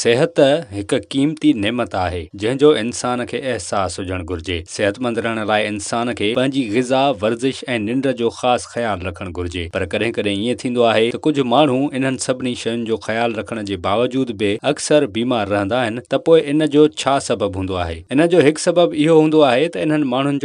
सिहत एक क़ीमती नेमत है जंहिंजो इंसान के अहसास हुजणु घुर्जे सिहतमंद रहण लाइ इंसान खे ग़िज़ा वर्ज़िश ए निंड जो ख़ासि ख़्यालु घुर्जे पर कॾहिं कॾहिं ईअं थींदो आहे त कुझु माण्हू इन्हनि सभिनी शयुनि जो ख़्यालु बावजूद भी अक्सर बीमार रहंदा तो इन जो छा सबबु हूंदो आहे इन जो हिकु सबबु इहो हूंदो आहे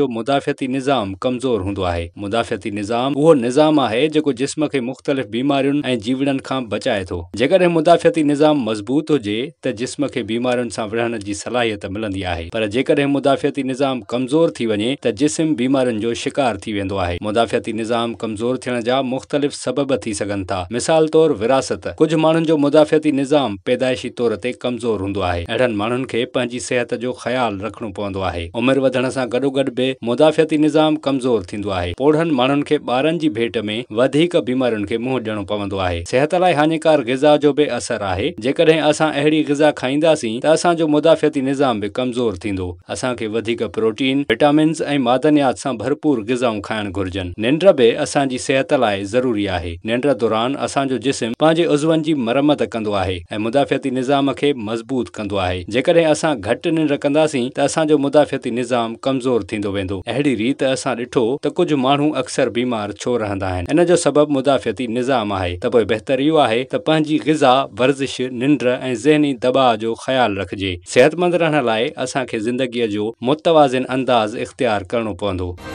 जो मुदाफ़ियती निज़ाम कमज़ोर हूंदो आहे मुदाफ़ियती निज़ाम उहो निज़ाम है जो जिस्म के मुख़्तलिफ़ बीमारियुनि ऐं जीवड़नि खां बचाए तो जेकॾहिं मुदाफती निज़ाम मज़बूत हुजे त जिस्म खे बीमारियुनि सां विढ़ण जी सलाहियत मिलंदी आहे पर जेकॾहिं मुदाफ़ती निज़ाम कमज़ोर थी वञे त जिस्म बीमारियुनि जो शिकार थी वेंदो आहे मुदाफ़ती निज़ाम कमज़ोर थियण जा मुख़्तलिफ़ सबब थी सघनि था मिसाल तौरु विरासत कुझु माण्हुनि जो मुदाफ़ती निज़ाम पैदाइशी तौर ते कमज़ोर हूंदो आहे अहिड़नि माण्हुनि खे पंहिंजी सिहत जो ख़्यालु रखणो पवंदो आहे उमिरि वधण सां गॾोगॾु बि मुदाफ़ती निज़ाम कमज़ोर थींदो आहे पोढ़नि माण्हुनि खे ॿारनि जी भेट में वधीक बीमारियुनि खे मुंहुं ॾियणो पवंदो आहे सिहत लाइ हानिकार गिज़ा जो बि असरु आहे जेकॾहिं असां अहिड़ी अहिड़ी खाईंदासीं त असांजो मुदाफ़ती निज़ाम बि कमज़ोर थींदो असांखे वधीक प्रोटीन विटामिन्स ऐं मादनियात सां भरपूर खाइण निंड बि असांजी सिहत लाइ ज़रूरी आहे निंड दौरान असांजो जिस्म पंहिंजे उज़वनि जी मरम्मत कंदो आहे ऐं मुदाफ़ती निज़ाम खे मज़बूत कंदो आहे जेकॾहिं असां घटि निंड कंदासीं त असांजो मुदाफ़ती निज़ाम कमज़ोर थींदो वेंदो अहिड़ी रीति असां ॾिठो त कुझु माण्हू अक्सर बीमार छो रहंदा आहिनि इन जो सबबु मुदाफ़ती निज़ाम आहे त पोइ बहितर इहो आहे त पंहिंजी ग़ज़ा वर्ज़िश निंड ऐं ज़हन ज़हनी दबाउ जो ख़्यालु रखिजे सिहतमंद रहण लाइ असांखे ज़िंदगीअ जो मुतवाज़िन अंदाज़ इख़्तियार करणो पवंदो